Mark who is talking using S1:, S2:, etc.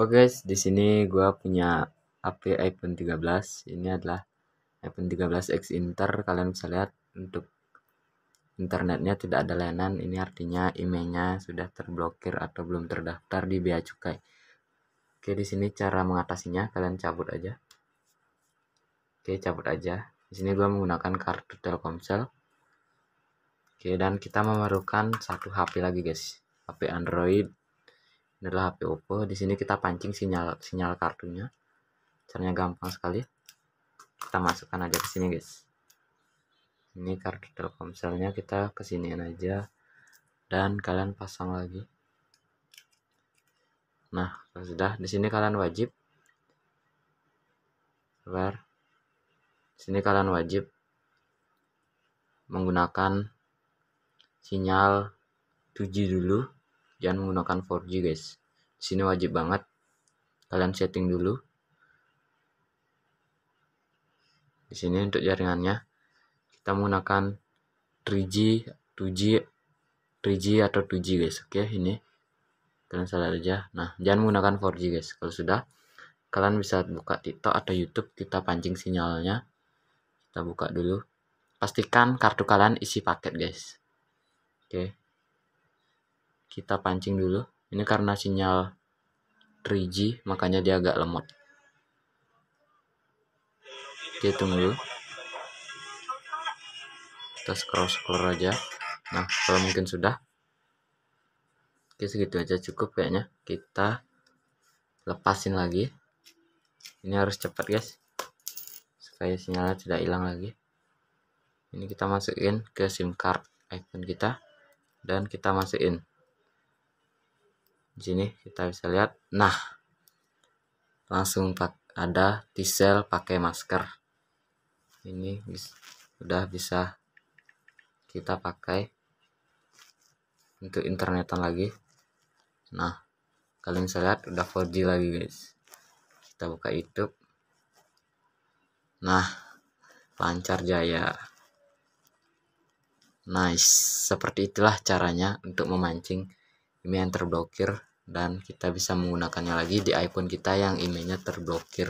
S1: Oke oh, guys, di sini gua punya HP iPhone 13. Ini adalah iPhone 13X Inter. Kalian bisa lihat untuk internetnya tidak ada layanan. Ini artinya imei sudah terblokir atau belum terdaftar di Bea Cukai. Oke, di sini cara mengatasinya kalian cabut aja. Oke, cabut aja. Di sini gua menggunakan kartu Telkomsel. Oke, dan kita memerlukan satu HP lagi, guys. HP Android ini adalah HP Oppo di sini kita pancing sinyal sinyal kartunya caranya gampang sekali kita masukkan aja ke sini guys ini kartu Telkomselnya kita kesiniin aja dan kalian pasang lagi nah sudah di sini kalian wajib sabar sini kalian wajib menggunakan sinyal 2 dulu jangan menggunakan 4G guys sini wajib banget kalian setting dulu di sini untuk jaringannya kita menggunakan 3G 2G 3G atau 2G guys oke ini kalian salah aja nah jangan menggunakan 4G guys kalau sudah kalian bisa buka TikTok atau YouTube kita pancing sinyalnya kita buka dulu pastikan kartu kalian isi paket guys oke okay kita pancing dulu. Ini karena sinyal 3G, makanya dia agak lemot. Kita tunggu dulu. Kita scroll-scroll aja. Nah, kalau mungkin sudah. Oke, segitu aja cukup kayaknya. Kita lepasin lagi. Ini harus cepat, guys. Supaya sinyalnya tidak hilang lagi. Ini kita masukin ke SIM card iPhone kita dan kita masukin di sini kita bisa lihat nah langsung ada diesel pakai masker ini sudah bisa kita pakai untuk internetan lagi nah kalian bisa lihat udah 4G lagi guys kita buka YouTube nah lancar jaya nice seperti itulah caranya untuk memancing ini yang terblokir dan kita bisa menggunakannya lagi di iPhone kita yang emailnya terblokir